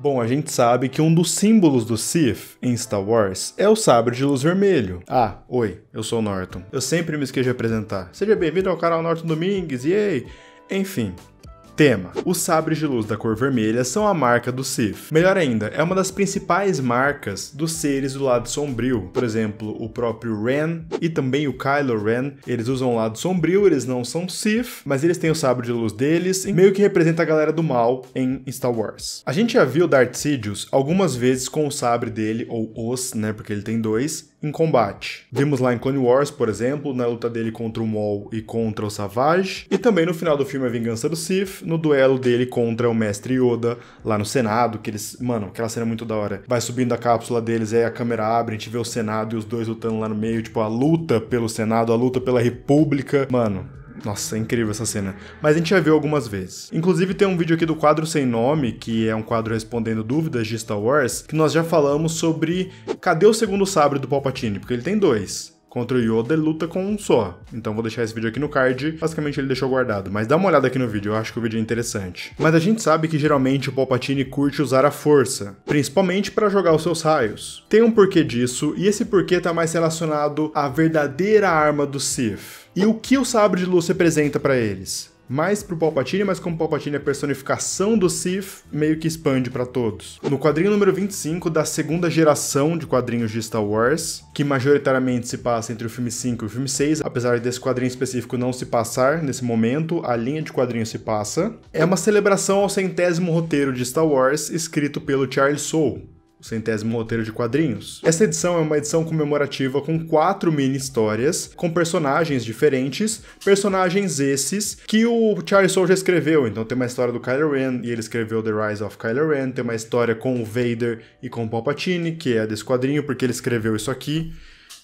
Bom, a gente sabe que um dos símbolos do Sith em Star Wars é o sabre de luz vermelho. Ah, oi, eu sou o Norton. Eu sempre me esqueço de apresentar. Seja bem-vindo ao canal Norton Domingues, yay! Enfim, Tema: Os sabres de luz da cor vermelha são a marca do Sith. Melhor ainda, é uma das principais marcas dos seres do lado sombrio. Por exemplo, o próprio Ren e também o Kylo Ren, eles usam o lado sombrio, eles não são Sith, mas eles têm o sabre de luz deles, e meio que representa a galera do mal em Star Wars. A gente já viu Darth Sidious algumas vezes com o sabre dele ou os, né, porque ele tem dois, em combate. Vimos lá em Clone Wars, por exemplo, na luta dele contra o Maul e contra o Savage, e também no final do filme A Vingança do Sith, no duelo dele contra o Mestre Yoda lá no Senado, que eles, mano, aquela cena é muito da hora. Vai subindo a cápsula deles, aí a câmera abre, a gente vê o Senado e os dois lutando lá no meio, tipo a luta pelo Senado, a luta pela República. Mano, nossa, é incrível essa cena. Mas a gente já viu algumas vezes. Inclusive tem um vídeo aqui do quadro sem nome, que é um quadro respondendo dúvidas de Star Wars, que nós já falamos sobre cadê o segundo sabre do Palpatine, porque ele tem dois contra o Yoda, ele luta com um só. Então vou deixar esse vídeo aqui no card. Basicamente ele deixou guardado, mas dá uma olhada aqui no vídeo, eu acho que o vídeo é interessante. Mas a gente sabe que geralmente o Palpatine curte usar a força, principalmente para jogar os seus raios. Tem um porquê disso, e esse porquê tá mais relacionado à verdadeira arma do Sith. E o que o sabre de luz representa para eles? mais pro Palpatine, mas como Palpatine é personificação do Sith, meio que expande para todos. No quadrinho número 25 da segunda geração de quadrinhos de Star Wars, que majoritariamente se passa entre o filme 5 e o filme 6, apesar desse quadrinho específico não se passar nesse momento, a linha de quadrinhos se passa, é uma celebração ao centésimo roteiro de Star Wars escrito pelo Charles Soule, o centésimo roteiro de quadrinhos. Essa edição é uma edição comemorativa com quatro mini-histórias, com personagens diferentes, personagens esses que o Charles Soule já escreveu. Então tem uma história do Kylo Ren, e ele escreveu The Rise of Kylo Ren, tem uma história com o Vader e com o Palpatine, que é desse quadrinho, porque ele escreveu isso aqui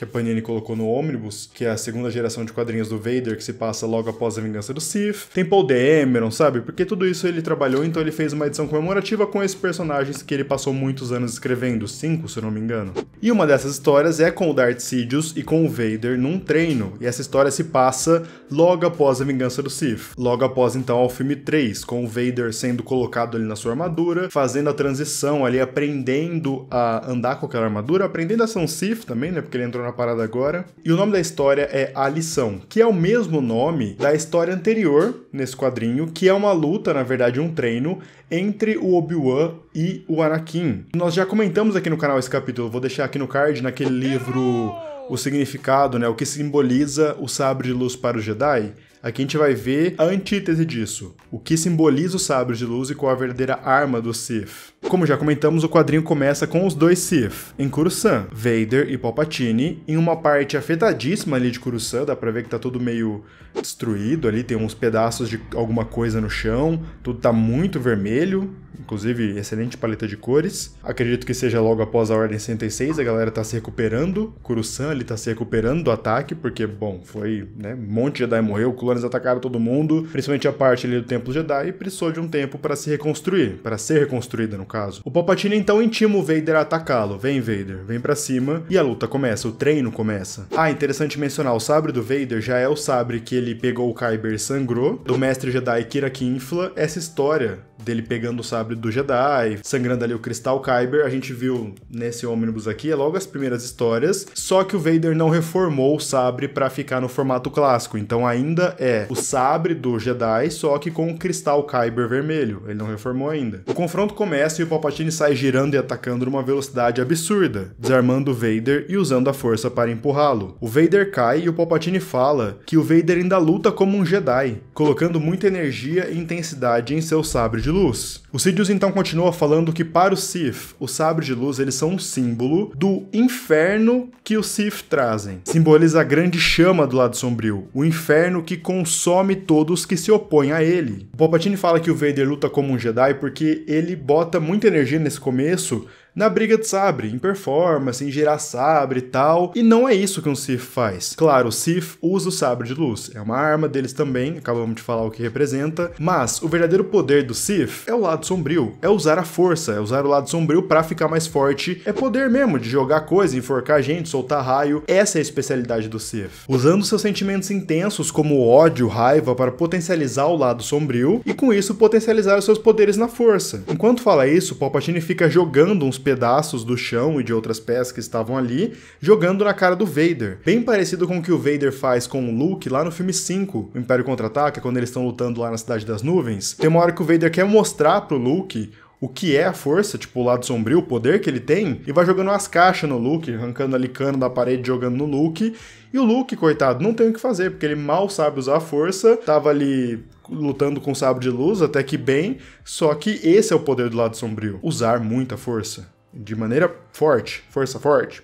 que a Panini colocou no ônibus, que é a segunda geração de quadrinhos do Vader, que se passa logo após a vingança do Sith. Tem Paul Demeron, sabe? Porque tudo isso ele trabalhou, então ele fez uma edição comemorativa com esses personagens que ele passou muitos anos escrevendo, cinco, se eu não me engano. E uma dessas histórias é com o Darth Sidious e com o Vader num treino, e essa história se passa logo após a vingança do Sith. Logo após, então, ao filme 3, com o Vader sendo colocado ali na sua armadura, fazendo a transição ali, aprendendo a andar com aquela armadura, aprendendo a ser um Sith também, né? Porque ele entrou na na parada agora. E o nome da história é A Lição, que é o mesmo nome da história anterior nesse quadrinho, que é uma luta, na verdade, um treino entre o Obi-Wan e o Anakin. Nós já comentamos aqui no canal esse capítulo, vou deixar aqui no card, naquele livro o significado, né, o que simboliza o sabre de luz para o Jedi. Aqui a gente vai ver a antítese disso, o que simboliza os sabres de luz e qual a verdadeira arma do Sith. Como já comentamos, o quadrinho começa com os dois Sith, em Coruscant, Vader e Palpatine, em uma parte afetadíssima ali de Coruscant, dá pra ver que tá tudo meio destruído ali, tem uns pedaços de alguma coisa no chão, tudo tá muito vermelho, inclusive excelente paleta de cores. Acredito que seja logo após a Ordem 66, a galera tá se recuperando. Kurusan, ele tá se recuperando do ataque, porque, bom, foi, né, um monte de Jedi morreu, clones atacaram todo mundo, principalmente a parte ali do Templo Jedi, e precisou de um tempo para se reconstruir, para ser reconstruída, no caso. O Palpatine, então, intima o Vader a atacá-lo. Vem, Vader, vem para cima, e a luta começa, o treino começa. Ah, interessante mencionar, o sabre do Vader já é o sabre que ele pegou o Kyber e sangrou, do Mestre Jedi Kira Kinfla. Essa história dele pegando o sabre do Jedi, sangrando ali o cristal Kyber. A gente viu nesse ônibus aqui, é logo as primeiras histórias. Só que o Vader não reformou o sabre para ficar no formato clássico. Então ainda é o sabre do Jedi, só que com o cristal Kyber vermelho. Ele não reformou ainda. O confronto começa e o Palpatine sai girando e atacando numa velocidade absurda, desarmando o Vader e usando a força para empurrá-lo. O Vader cai e o Palpatine fala que o Vader ainda luta como um Jedi, colocando muita energia e intensidade em seu sabre de de luz. O Sidious então continua falando que para o Sith, os sabres de luz eles são um símbolo do inferno que os Sith trazem. Simboliza a grande chama do lado sombrio, o inferno que consome todos que se opõem a ele. O Palpatine fala que o Vader luta como um Jedi porque ele bota muita energia nesse começo na briga de sabre, em performance, em gerar sabre e tal. E não é isso que um Sith faz. Claro, o Sith usa o sabre de luz, é uma arma deles também, acabamos de falar o que representa, mas o verdadeiro poder do Sith é o lado sombrio, é usar a força, é usar o lado sombrio para ficar mais forte, é poder mesmo de jogar coisa, enforcar gente, soltar raio, essa é a especialidade do Sith. Usando seus sentimentos intensos como ódio, raiva para potencializar o lado sombrio e com isso potencializar os seus poderes na força. Enquanto fala isso, Palpatine fica jogando uns pedaços do chão e de outras peças que estavam ali, jogando na cara do Vader. Bem parecido com o que o Vader faz com o Luke lá no filme 5, Império Contra-Ataca, quando eles estão lutando lá na Cidade das Nuvens. Tem uma hora que o Vader quer mostrar pro Luke o que é a força, tipo o lado sombrio, o poder que ele tem, e vai jogando as caixas no Luke, arrancando ali cano da parede, jogando no Luke. E o Luke, coitado, não tem o que fazer, porque ele mal sabe usar a força, tava ali lutando com o sabre de luz, até que bem, só que esse é o poder do lado sombrio, usar muita força de maneira forte, força forte.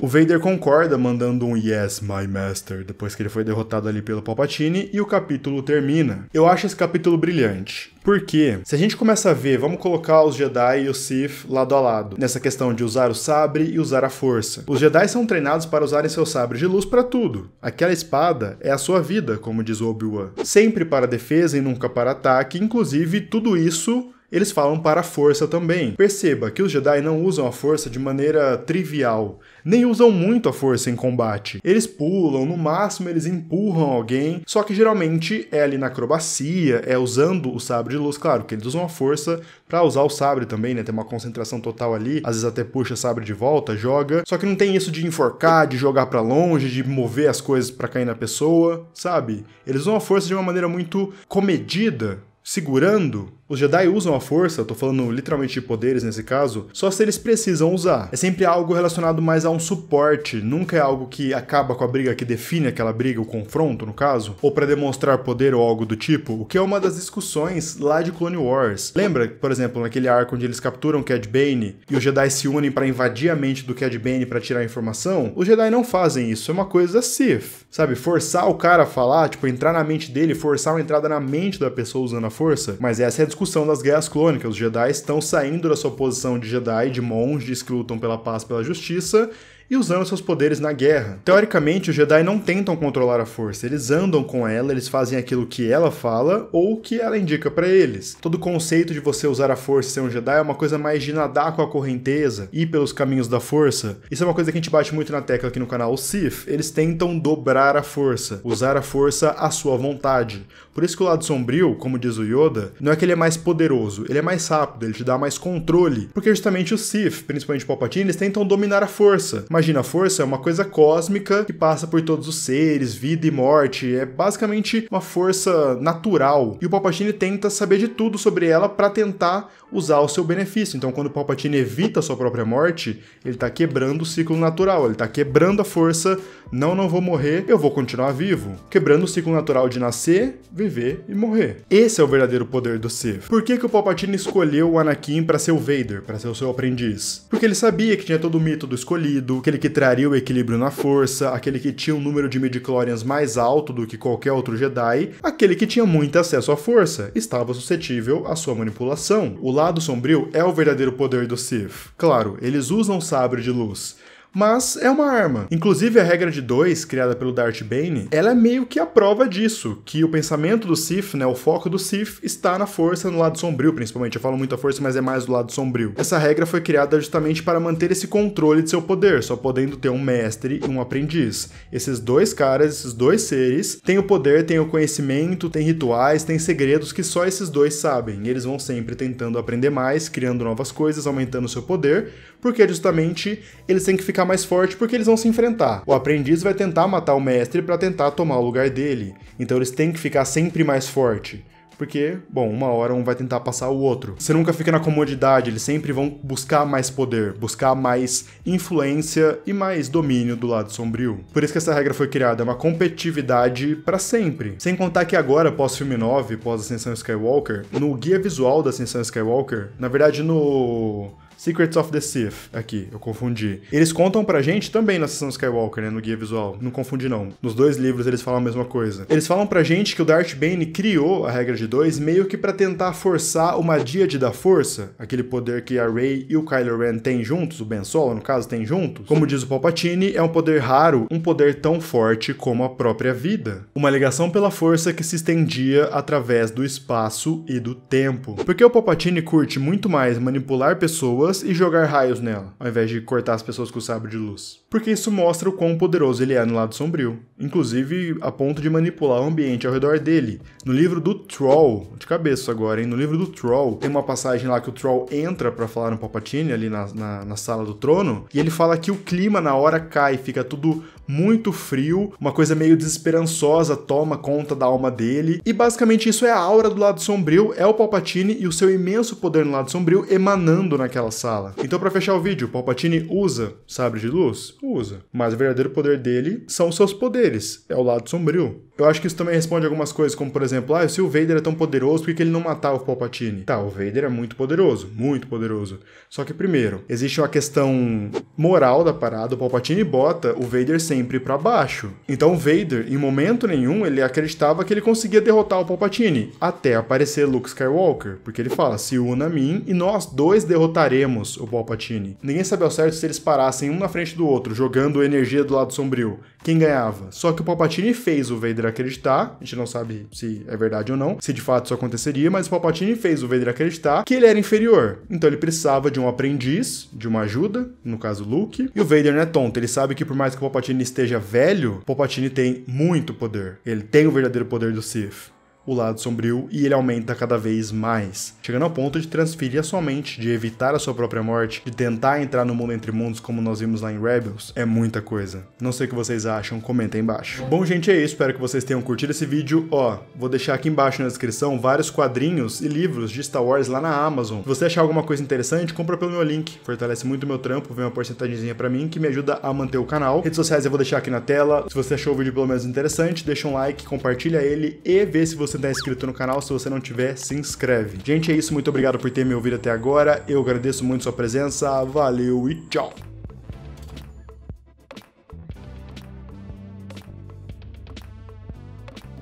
O Vader concorda, mandando um Yes, my master, depois que ele foi derrotado ali pelo Palpatine, e o capítulo termina. Eu acho esse capítulo brilhante. Porque, se a gente começa a ver, vamos colocar os Jedi e os Sith lado a lado, nessa questão de usar o sabre e usar a força. Os Jedi são treinados para usarem seu sabre de luz para tudo. Aquela espada é a sua vida, como diz Obi-Wan. Sempre para defesa e nunca para ataque, inclusive tudo isso eles falam para a força também. Perceba que os Jedi não usam a força de maneira trivial, nem usam muito a força em combate. Eles pulam, no máximo eles empurram alguém, só que geralmente é ali na acrobacia, é usando o sabre de luz, claro, que eles usam a força para usar o sabre também, né? Tem uma concentração total ali, às vezes até puxa o sabre de volta, joga. Só que não tem isso de enforcar, de jogar para longe, de mover as coisas para cair na pessoa, sabe? Eles usam a força de uma maneira muito comedida, segurando os Jedi usam a força, tô falando literalmente de poderes nesse caso, só se eles precisam usar. É sempre algo relacionado mais a um suporte, nunca é algo que acaba com a briga, que define aquela briga, o confronto no caso, ou para demonstrar poder ou algo do tipo, o que é uma das discussões lá de Clone Wars. Lembra, por exemplo, naquele arco onde eles capturam Cad Bane e os Jedi se unem para invadir a mente do Cad Bane para tirar a informação? Os Jedi não fazem isso, é uma coisa Sith, sabe? Forçar o cara a falar, tipo, entrar na mente dele, forçar uma entrada na mente da pessoa usando a força, mas essa é a discussão das guerras clônicas. Os Jedi estão saindo da sua posição de Jedi, de monges que lutam pela paz, pela justiça, e usando seus poderes na guerra. Teoricamente, os Jedi não tentam controlar a força, eles andam com ela, eles fazem aquilo que ela fala ou que ela indica para eles. Todo o conceito de você usar a força e ser um Jedi é uma coisa mais de nadar com a correnteza, ir pelos caminhos da força. Isso é uma coisa que a gente bate muito na tecla aqui no canal. O Sith, eles tentam dobrar a força, usar a força à sua vontade. Por isso que o lado sombrio, como diz o Yoda, não é que ele é mais poderoso, ele é mais rápido, ele te dá mais controle. Porque justamente o Sith, principalmente o Palpatine, eles tentam dominar a força Imagina, a força é uma coisa cósmica que passa por todos os seres, vida e morte, é basicamente uma força natural. E o Palpatine tenta saber de tudo sobre ela para tentar usar ao seu benefício. Então, quando o Palpatine evita a sua própria morte, ele está quebrando o ciclo natural, ele está quebrando a força, não, não vou morrer, eu vou continuar vivo, quebrando o ciclo natural de nascer, viver e morrer. Esse é o verdadeiro poder do Sith. Por que, que o Palpatine escolheu o Anakin para ser o Vader, para ser o seu aprendiz? Porque ele sabia que tinha todo o mito do escolhido, aquele que traria o equilíbrio na força, aquele que tinha um número de midichlorians mais alto do que qualquer outro Jedi, aquele que tinha muito acesso à força, estava suscetível à sua manipulação. O lado sombrio é o verdadeiro poder do Sith. Claro, eles usam sabre de luz, mas é uma arma. Inclusive, a regra de dois, criada pelo Dart Bane, ela é meio que a prova disso, que o pensamento do Sith, né, o foco do Sith está na força no lado sombrio, principalmente. Eu falo muito a força, mas é mais do lado sombrio. Essa regra foi criada justamente para manter esse controle de seu poder, só podendo ter um mestre e um aprendiz. Esses dois caras, esses dois seres, têm o poder, têm o conhecimento, têm rituais, têm segredos que só esses dois sabem. E eles vão sempre tentando aprender mais, criando novas coisas, aumentando seu poder, porque justamente eles têm que ficar mais forte porque eles vão se enfrentar. O aprendiz vai tentar matar o mestre para tentar tomar o lugar dele. Então eles têm que ficar sempre mais forte. Porque, bom, uma hora um vai tentar passar o outro. Você nunca fica na comodidade, eles sempre vão buscar mais poder, buscar mais influência e mais domínio do lado sombrio. Por isso que essa regra foi criada, é uma competitividade para sempre. Sem contar que agora, pós filme 9, pós Ascensão Skywalker, no guia visual da Ascensão Skywalker, na verdade no Secrets of the Sith, aqui, eu confundi. Eles contam pra gente também na sessão Skywalker, né, no guia visual. Não confundi não. Nos dois livros eles falam a mesma coisa. Eles falam pra gente que o Darth Bane criou a regra de dois meio que para tentar forçar uma Díade da Força, aquele poder que a Rey e o Kylo Ren têm juntos, o Ben Solo, no caso, têm juntos. Como diz o Palpatine, é um poder raro, um poder tão forte como a própria vida. Uma ligação pela força que se estendia através do espaço e do tempo. Porque o Palpatine curte muito mais manipular pessoas pessoas e jogar raios nela, ao invés de cortar as pessoas com o sabre de luz. Porque isso mostra o quão poderoso ele é no lado sombrio, inclusive a ponto de manipular o ambiente ao redor dele. No livro do Troll, de cabeça agora, hein? No livro do Troll, tem uma passagem lá que o Troll entra para falar no Palpatine, ali na, na, na sala do trono, e ele fala que o clima na hora cai, fica tudo muito frio, uma coisa meio desesperançosa toma conta da alma dele, e basicamente isso é a aura do lado sombrio, é o Palpatine e o seu imenso poder no lado sombrio emanando naquela sala. Então para fechar o vídeo, o Palpatine usa sabre de luz? Usa. Mas o verdadeiro poder dele são os seus poderes, é o lado sombrio. Eu acho que isso também responde algumas coisas, como por exemplo, ah, se o Vader é tão poderoso, por que ele não matava o Palpatine? Tá, o Vader é muito poderoso, muito poderoso. Só que primeiro, existe uma questão moral da parada, o Palpatine bota o Vader sem sempre para baixo. Então Vader, em momento nenhum, ele acreditava que ele conseguia derrotar o Palpatine, até aparecer Luke Skywalker, porque ele fala: "Se una a mim e nós dois derrotaremos o Palpatine". Ninguém sabe ao certo se eles parassem um na frente do outro, jogando energia do lado sombrio, quem ganhava. Só que o Palpatine fez o Vader acreditar, a gente não sabe se é verdade ou não, se de fato isso aconteceria, mas o Palpatine fez o Vader acreditar que ele era inferior. Então ele precisava de um aprendiz, de uma ajuda, no caso Luke, e o Vader não é tonto, ele sabe que por mais que o Palpatine esteja velho, Palpatine tem muito poder. Ele tem o verdadeiro poder do Sith o lado sombrio e ele aumenta cada vez mais, chegando ao ponto de transferir a sua mente, de evitar a sua própria morte, de tentar entrar no mundo entre mundos como nós vimos lá em Rebels, é muita coisa. Não sei o que vocês acham, comenta aí embaixo. Bom, gente, é isso. Espero que vocês tenham curtido esse vídeo. Ó, vou deixar aqui embaixo na descrição vários quadrinhos e livros de Star Wars lá na Amazon. Se você achar alguma coisa interessante, compra pelo meu link. Fortalece muito o meu trampo, vem uma porcentagemzinha para mim que me ajuda a manter o canal. Redes sociais eu vou deixar aqui na tela. Se você achou o vídeo pelo menos interessante, deixa um like, compartilha ele e vê se você você não é inscrito no canal, se você não tiver, se inscreve. Gente, é isso. Muito obrigado por ter me ouvido até agora. Eu agradeço muito sua presença. Valeu e tchau!